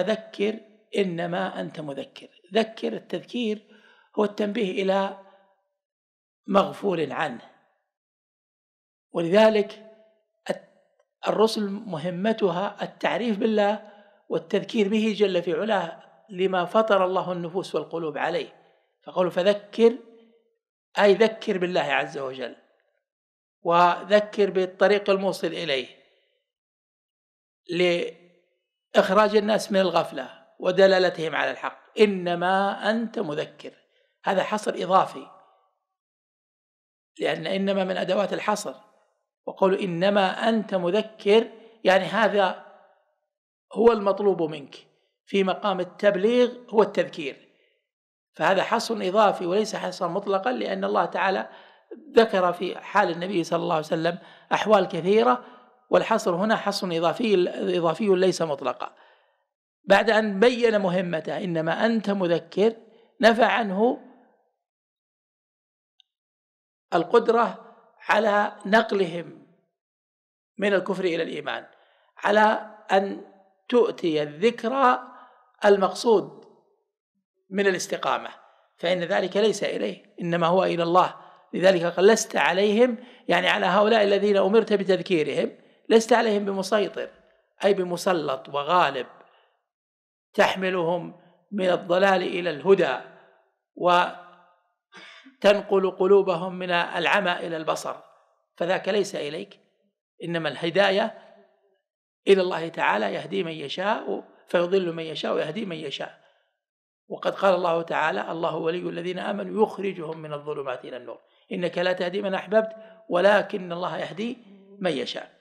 فذكر إنما أنت مذكر ذكر التذكير هو التنبيه إلى مغفول عنه ولذلك الرسل مهمتها التعريف بالله والتذكير به جل في علاه لما فطر الله النفوس والقلوب عليه فقالوا فذكر أي ذكر بالله عز وجل وذكر بالطريق الموصل إليه إخراج الناس من الغفلة ودلالتهم على الحق إنما أنت مذكر هذا حصر إضافي لأن إنما من أدوات الحصر وقول إنما أنت مذكر يعني هذا هو المطلوب منك في مقام التبليغ هو التذكير فهذا حصر إضافي وليس حصرا مطلقا لأن الله تعالى ذكر في حال النبي صلى الله عليه وسلم أحوال كثيرة والحصر هنا حصر إضافي, إضافي ليس مطلقا بعد أن بين مهمته إنما أنت مذكر نفى عنه القدرة على نقلهم من الكفر إلى الإيمان على أن تؤتي الذكرى المقصود من الاستقامة فإن ذلك ليس إليه إنما هو إلى الله لذلك قال لست عليهم يعني على هؤلاء الذين أمرت بتذكيرهم لست عليهم بمسيطر أي بمسلط وغالب تحملهم من الضلال إلى الهدى وتنقل قلوبهم من العمى إلى البصر فذاك ليس إليك إنما الهداية إلى الله تعالى يهدي من يشاء فيضل من يشاء ويهدي من يشاء وقد قال الله تعالى الله ولي الذين امنوا يخرجهم من الظلمات الى النور انك لا تهدي من احببت ولكن الله يهدي من يشاء